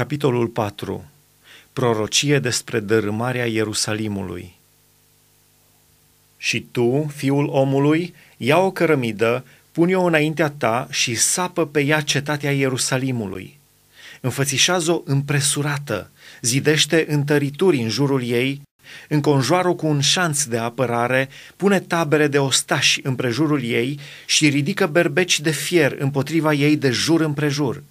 Capitolul 4. Prorocie despre dărâmarea Ierusalimului. Și tu, fiul omului, ia o cărămidă, pune-o înaintea ta și sapă pe ea cetatea Ierusalimului. Înfățișează-o împresurată, zidește întărituri în jurul ei, înconjoară cu un șanț de apărare, pune tabere de ostași împrejurul ei și ridică berbeci de fier împotriva ei de jur împrejur. prejur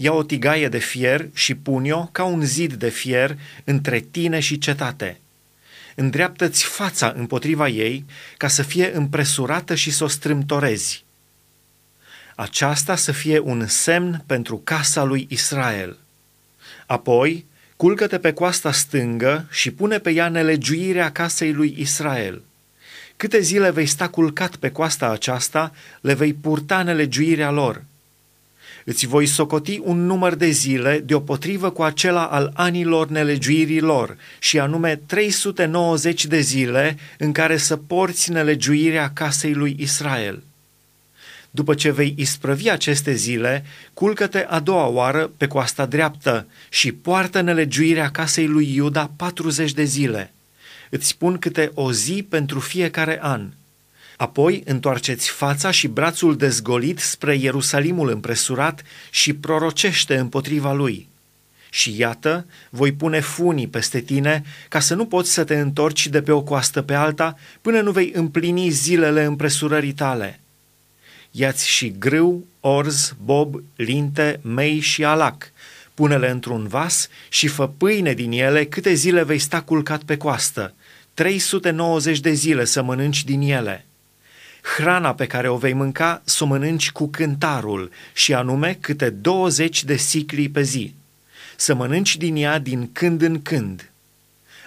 Ia o tigaie de fier și pun-o ca un zid de fier între tine și cetate. Îndreaptă-ți fața împotriva ei ca să fie împresurată și să o strâmtorezi. Aceasta să fie un semn pentru casa lui Israel. Apoi, culcă-te pe coasta stângă și pune pe ea nelegiuirea casei lui Israel. Câte zile vei sta culcat pe coasta aceasta, le vei purta nelegiuirea lor – Îți voi socoti un număr de zile deopotrivă cu acela al anilor nelegiuirilor, și anume 390 de zile în care să porți nelegiuirea casei lui Israel. După ce vei isprăvi aceste zile, culcă-te a doua oară pe coasta dreaptă și poartă nelegiuirea casei lui Iuda 40 de zile. Îți spun câte o zi pentru fiecare an – Apoi întoarceți fața și brațul dezgolit spre Ierusalimul împresurat și prorocește împotriva lui. Și iată, voi pune funii peste tine ca să nu poți să te întorci de pe o coastă pe alta până nu vei împlini zilele împresurării tale. Iați și grâu, orz, bob, linte, mei și alac, pune-le într-un vas și fă pâine din ele câte zile vei sta culcat pe coastă, 390 de zile să mănânci din ele – Hrana pe care o vei mânca să o mănânci cu cântarul, și anume câte 20 de siclii pe zi. Să mănânci din ea din când în când.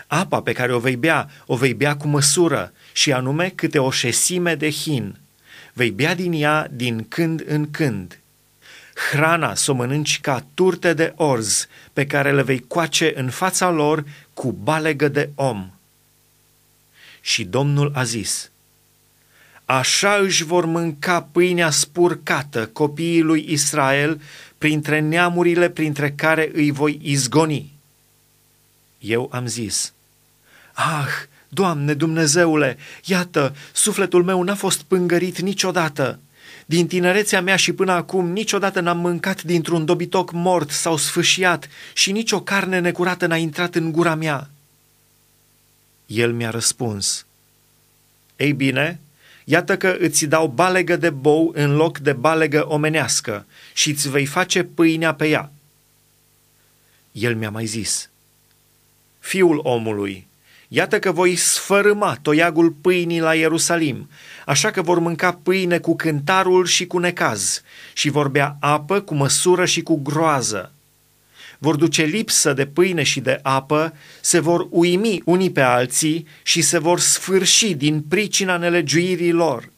Apa pe care o vei bea, o vei bea cu măsură, și anume câte o șesime de hin. Vei bea din ea din când în când. Hrana să o mănânci ca turte de orz, pe care le vei coace în fața lor cu balegă de om. Și Domnul a zis – Așa își vor mânca pâinea spurcată copiii lui Israel printre neamurile printre care îi voi izgoni. Eu am zis, Ah, Doamne Dumnezeule, iată, sufletul meu n-a fost pângărit niciodată. Din tinerețea mea și până acum niciodată n-am mâncat dintr-un dobitoc mort sau sfâșiat și nicio carne necurată n-a intrat în gura mea. El mi-a răspuns, Ei bine, Iată că îți dau balegă de bou în loc de balegă omenească și îți vei face pâinea pe ea. El mi-a mai zis, Fiul omului, iată că voi sfărâma toiagul pâinii la Ierusalim, așa că vor mânca pâine cu cântarul și cu necaz și vor bea apă cu măsură și cu groază vor duce lipsă de pâine și de apă, se vor uimi unii pe alții și se vor sfârși din pricina nelegiuirii lor.